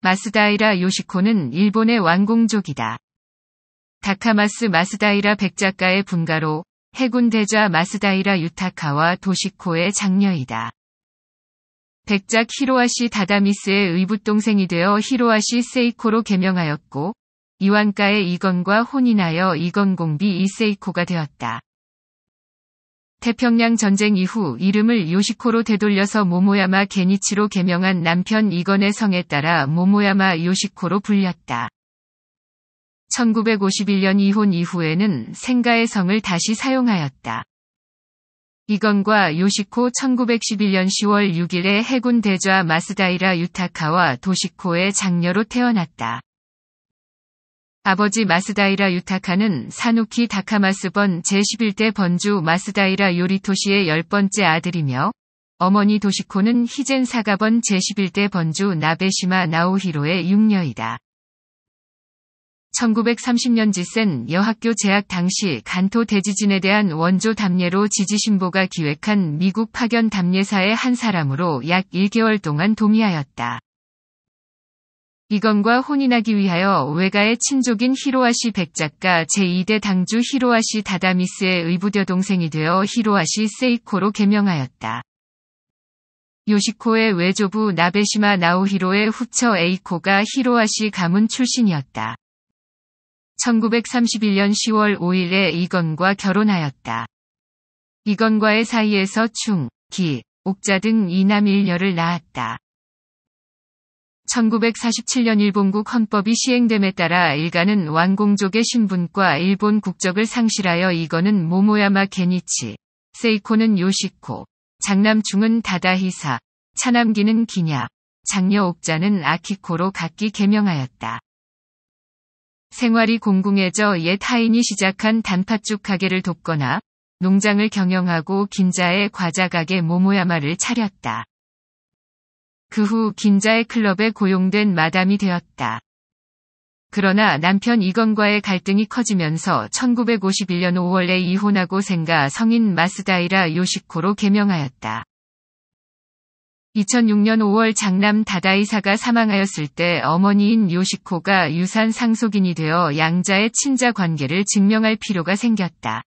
마스다이라 요시코는 일본의 완공족이다. 다카마스 마스다이라 백작가의 분가로 해군 대자 마스다이라 유타카와 도시코의 장녀이다. 백작 히로아시 다다미스의 의붓동생이 되어 히로아시 세이코로 개명하였고 이완가의 이건과 혼인하여 이건공비 이세이코가 되었다. 태평양 전쟁 이후 이름을 요시코로 되돌려서 모모야마 게니치로 개명한 남편 이건의 성에 따라 모모야마 요시코로 불렸다. 1951년 이혼 이후에는 생가의 성을 다시 사용하였다. 이건과 요시코 1911년 10월 6일에 해군 대좌 마스다이라 유타카와 도시코의 장녀로 태어났다. 아버지 마스다이라 유타카는 사누키 다카마스번 제11대 번주 마스다이라 요리토시의 열번째 아들이며 어머니 도시코는 히젠 사가번 제11대 번주 나베시마 나오히로의 육녀이다. 1930년 지센 여학교 재학 당시 간토 대지진에 대한 원조 담례로 지지신보가 기획한 미국 파견 담례사의 한 사람으로 약 1개월 동안 동의하였다. 이건과 혼인하기 위하여 외가의 친족인 히로아시 백작가 제2대 당주 히로아시 다다미스의 의부대 동생이 되어 히로아시 세이코로 개명하였다. 요시코의 외조부 나베시마 나오히로의 후처 에이코가 히로아시 가문 출신이었다. 1931년 10월 5일에 이건과 결혼하였다. 이건과의 사이에서 충, 기, 옥자 등 이남 일녀를 낳았다. 1947년 일본국 헌법이 시행됨에 따라 일가는 왕공족의 신분과 일본 국적을 상실하여 이거는 모모야마 게니치, 세이코는 요시코, 장남중은 다다히사, 차남기는 기냐, 장녀 옥자는 아키코로 각기 개명하였다. 생활이 공공해져 옛 타인이 시작한 단팥죽 가게를 돕거나 농장을 경영하고 긴자의 과자 가게 모모야마를 차렸다. 그후 김자의 클럽에 고용된 마담이 되었다. 그러나 남편 이건과의 갈등이 커지면서 1951년 5월에 이혼하고 생가 성인 마스다이라 요시코로 개명하였다. 2006년 5월 장남 다다이사가 사망하였을 때 어머니인 요시코가 유산 상속인이 되어 양자의 친자 관계를 증명할 필요가 생겼다.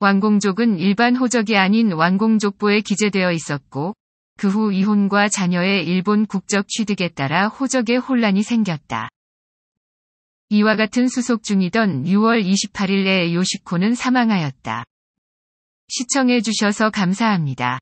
왕공족은 일반 호적이 아닌 왕공족부에 기재되어 있었고 그후 이혼과 자녀의 일본 국적 취득에 따라 호적에 혼란이 생겼다. 이와 같은 수속 중이던 6월 28일에 요시코는 사망하였다. 시청해주셔서 감사합니다.